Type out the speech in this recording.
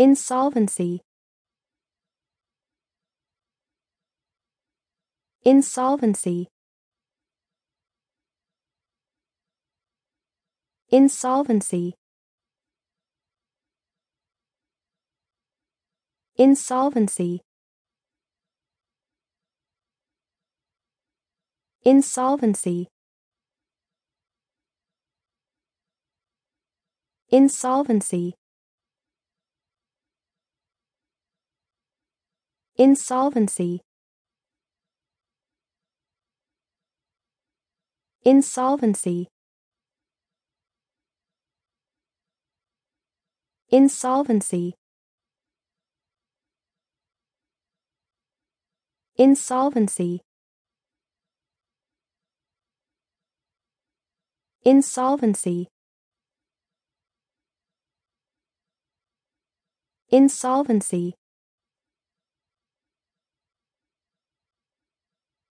Insolvency Insolvency Insolvency Insolvency Insolvency Insolvency Insolvency Insolvency Insolvency Insolvency Insolvency Insolvency